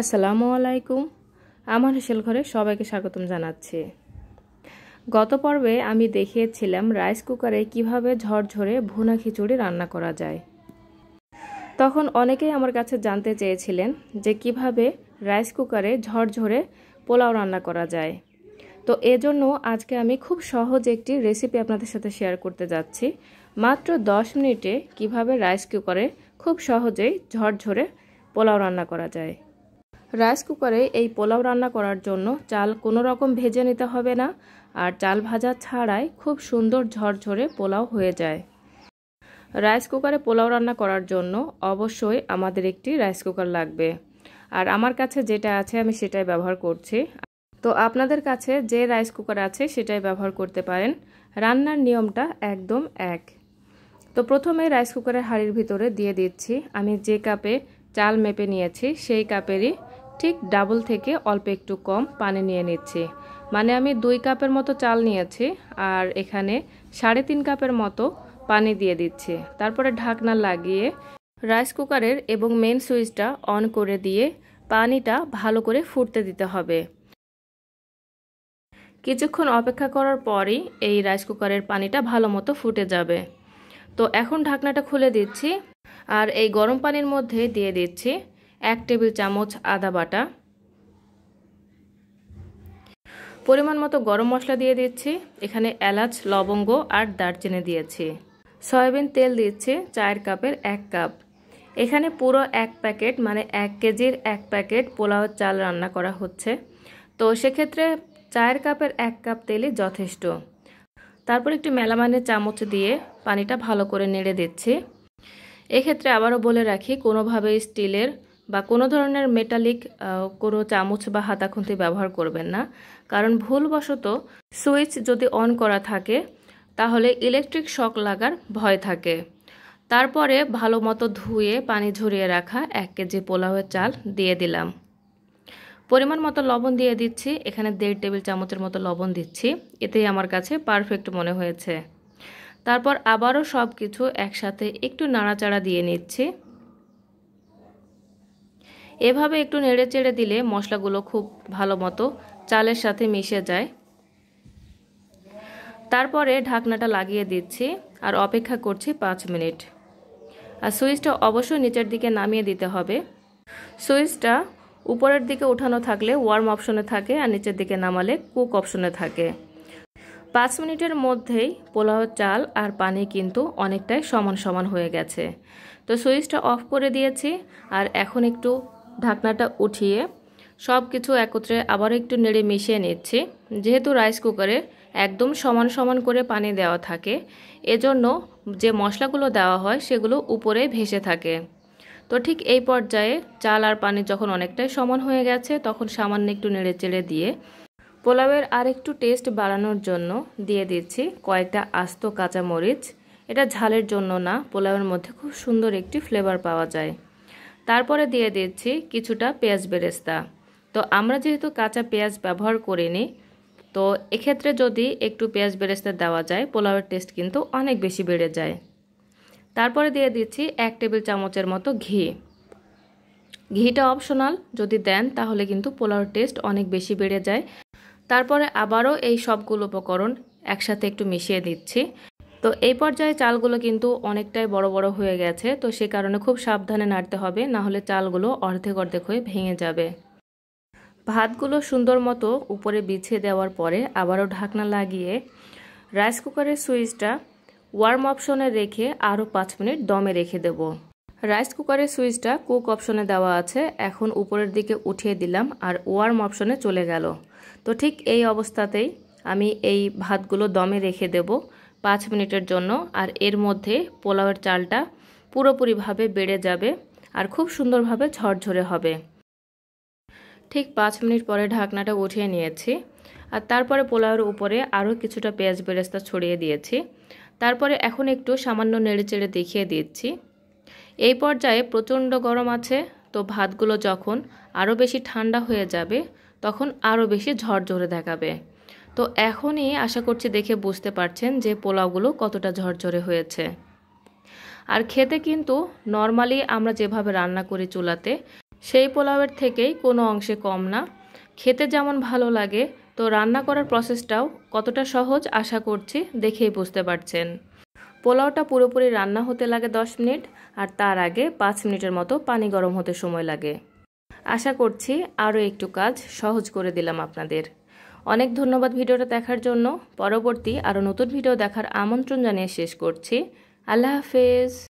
আসসালামু আলাইকুম আমার হেসেল ঘরে সবাইকে স্বাগতম জানাচ্ছি গত পর্বে আমি দেখিয়েছিলাম রাইস কুকারে কিভাবে ঝরঝরে ভুনা খিচুড়ি রান্না করা যায় তখন অনেকেই আমার কাছে জানতে চেয়েছিলেন যে কিভাবে রাইস কুকারে ঝরঝরে পোলাও রান্না করা যায় তো এজন্য আজকে আমি খুব সহজ একটি রেসিপি আপনাদের সাথে শেয়ার করতে যাচ্ছি মাত্র দশ মিনিটে কিভাবে রাইস কুকারে খুব সহজেই ঝরঝরে পোলাও রান্না করা যায় রাইস কুকারে এই পোলাও রান্না করার জন্য চাল কোনো রকম ভেজে নিতে হবে না আর চাল ভাজা ছাড়াই খুব সুন্দর ঝরঝরে পোলাও হয়ে যায় রাইস কুকারে পোলাও রান্না করার জন্য অবশ্যই আমাদের একটি রাইস কুকার লাগবে আর আমার কাছে যেটা আছে আমি সেটাই ব্যবহার করছি তো আপনাদের কাছে যে রাইস কুকার আছে সেটাই ব্যবহার করতে পারেন রান্নার নিয়মটা একদম এক তো প্রথমে রাইস কুকারের হাঁড়ির ভিতরে দিয়ে দিচ্ছি আমি যে কাপে চাল মেপে নিয়েছি সেই কাপেরই ঠিক ডাবল থেকে অল্প একটু কম পানি নিয়ে নিচ্ছি মানে আমি দুই কাপের মতো চাল নিয়েছি আর এখানে সাড়ে তিন কাপের মতো পানি দিয়ে দিচ্ছি তারপরে ঢাকনা লাগিয়ে রাইস কুকারের এবং মেন সুইচটা অন করে দিয়ে পানিটা ভালো করে ফুটতে দিতে হবে কিছুক্ষণ অপেক্ষা করার পরই এই রাইস কুকারের পানিটা ভালো মতো ফুটে যাবে তো এখন ঢাকনাটা খুলে দিচ্ছি আর এই গরম পানির মধ্যে দিয়ে দিচ্ছি এক টেবিল চামচ আদা বাটা পরিমাণ মতো গরম মশলা দিয়ে দিচ্ছি এখানে এলাচ লবঙ্গ আর দারচিনি দিয়েছি সয়াবিন তেল দিচ্ছি চায়ের কাপের এক কাপ এখানে পুরো এক প্যাকেট মানে এক কেজির এক প্যাকেট পোলাও চাল রান্না করা হচ্ছে তো সেক্ষেত্রে চায়ের কাপের এক কাপ তেলই যথেষ্ট তারপর একটু মেলামানের চামচ দিয়ে পানিটা ভালো করে নেড়ে দিচ্ছি এক্ষেত্রে আবারও বলে রাখি কোনোভাবে স্টিলের বা কোনো ধরনের মেটালিক কোনো চামচ বা হাতা খুঁতি ব্যবহার করবেন না কারণ ভুলবশত সুইচ যদি অন করা থাকে তাহলে ইলেকট্রিক শক লাগার ভয় থাকে তারপরে ভালো মতো ধুয়ে পানি ঝরিয়ে রাখা এক কেজি পোলাওয়ের চাল দিয়ে দিলাম পরিমাণ মতো লবণ দিয়ে দিচ্ছি এখানে দেড় টেবিল চামচের মতো লবণ দিচ্ছি এতেই আমার কাছে পারফেক্ট মনে হয়েছে তারপর আবারও সব কিছু একসাথে একটু নাড়াচাড়া দিয়ে নিচ্ছি এভাবে একটু নেড়ে চেড়ে দিলে মশলাগুলো খুব ভালো মতো চালের সাথে মিশে যায় তারপরে ঢাকনাটা লাগিয়ে দিচ্ছি আর অপেক্ষা করছি পাঁচ মিনিট আর সুইচটা অবশ্যই নিচের দিকে নামিয়ে দিতে হবে সুইচটা উপরের দিকে উঠানো থাকলে ওয়ার্ম অপশনে থাকে আর নিচের দিকে নামালে কুক অপশনে থাকে পাঁচ মিনিটের মধ্যেই পোলাও চাল আর পানি কিন্তু অনেকটাই সমান সমান হয়ে গেছে তো সুইচটা অফ করে দিয়েছি আর এখন একটু ঢাকনাটা উঠিয়ে সব কিছু একত্রে আবার একটু নেড়ে মিশিয়ে নিচ্ছি যেহেতু রাইস কুকারে একদম সমান সমান করে পানি দেওয়া থাকে এজন্য যে মশলাগুলো দেওয়া হয় সেগুলো উপরে ভেসে থাকে তো ঠিক এই পর্যায়ে চাল আর পানি যখন অনেকটাই সমান হয়ে গেছে তখন সামান্য একটু নেড়ে চেড়ে দিয়ে পোলাওয়ের আর একটু টেস্ট বাড়ানোর জন্য দিয়ে দিচ্ছি কয়েকটা আস্ত কাঁচামরিচ এটা ঝালের জন্য না পোলাওয়ের মধ্যে খুব সুন্দর একটি ফ্লেভার পাওয়া যায় তারপরে দিয়ে দিচ্ছি কিছুটা পেঁয়াজ বেরেস্তা তো আমরা যেহেতু কাঁচা পেঁয়াজ ব্যবহার করিনি তো এক্ষেত্রে যদি একটু পেঁয়াজ বেরেস্তা দেওয়া যায় পোলাওয়ের টেস্ট কিন্তু অনেক বেশি বেড়ে যায় তারপরে দিয়ে দিচ্ছি এক টেবিল চামচের মতো ঘি ঘিটা অপশনাল যদি দেন তাহলে কিন্তু পোলাওয়ের টেস্ট অনেক বেশি বেড়ে যায় তারপরে আবারও এই সবগুলো উপকরণ একসাথে একটু মিশিয়ে দিচ্ছি তো এই পর্যায়ে চালগুলো কিন্তু অনেকটাই বড় বড় হয়ে গেছে তো সে কারণে খুব সাবধানে নাড়তে হবে না হলে চালগুলো অর্ধেক অর্ধেক হয়ে ভেঙে যাবে ভাতগুলো সুন্দর মতো উপরে বিছিয়ে দেওয়ার পরে আবারও ঢাকনা লাগিয়ে রাইস কুকারের সুইচটা ওয়ার্ম অপশনে রেখে আরও পাঁচ মিনিট দমে রেখে দেব রাইস কুকারের সুইচটা কুক অপশনে দেওয়া আছে এখন উপরের দিকে উঠিয়ে দিলাম আর ওয়ার্ম অপশনে চলে গেল তো ঠিক এই অবস্থাতেই আমি এই ভাতগুলো দমে রেখে দেবো পাঁচ মিনিটের জন্য আর এর মধ্যে পোলাওয়ের চালটা পুরোপুরিভাবে বেড়ে যাবে আর খুব সুন্দরভাবে ঝরঝরে হবে ঠিক পাঁচ মিনিট পরে ঢাকনাটা উঠিয়ে নিয়েছি আর তারপরে পোলাওয়ের উপরে আরও কিছুটা পেঁয়াজ বেরেস্তা ছড়িয়ে দিয়েছি তারপরে এখন একটু সামান্য নেড়েচেড়ে দেখিয়ে দিচ্ছি এই পর্যায়ে প্রচণ্ড গরম আছে তো ভাতগুলো যখন আরও বেশি ঠান্ডা হয়ে যাবে তখন আরও বেশি ঝরঝরে দেখাবে তো এখনই আশা করছি দেখে বুঝতে পারছেন যে পোলাওগুলো কতটা ঝরঝরে হয়েছে আর খেতে কিন্তু নর্মালি আমরা যেভাবে রান্না করি চুলাতে সেই পোলাওয়ের থেকেই কোনো অংশে কম না খেতে যেমন ভালো লাগে তো রান্না করার প্রসেসটাও কতটা সহজ আশা করছি দেখেই বুঝতে পারছেন পোলাওটা পুরোপুরি রান্না হতে লাগে 10 মিনিট আর তার আগে 5 মিনিটের মতো পানি গরম হতে সময় লাগে আশা করছি আরও একটু কাজ সহজ করে দিলাম আপনাদের অনেক ধন্যবাদ ভিডিওটা দেখার জন্য পরবর্তী আরও নতুন ভিডিও দেখার আমন্ত্রণ জানিয়ে শেষ করছি আল্লাহ হাফেজ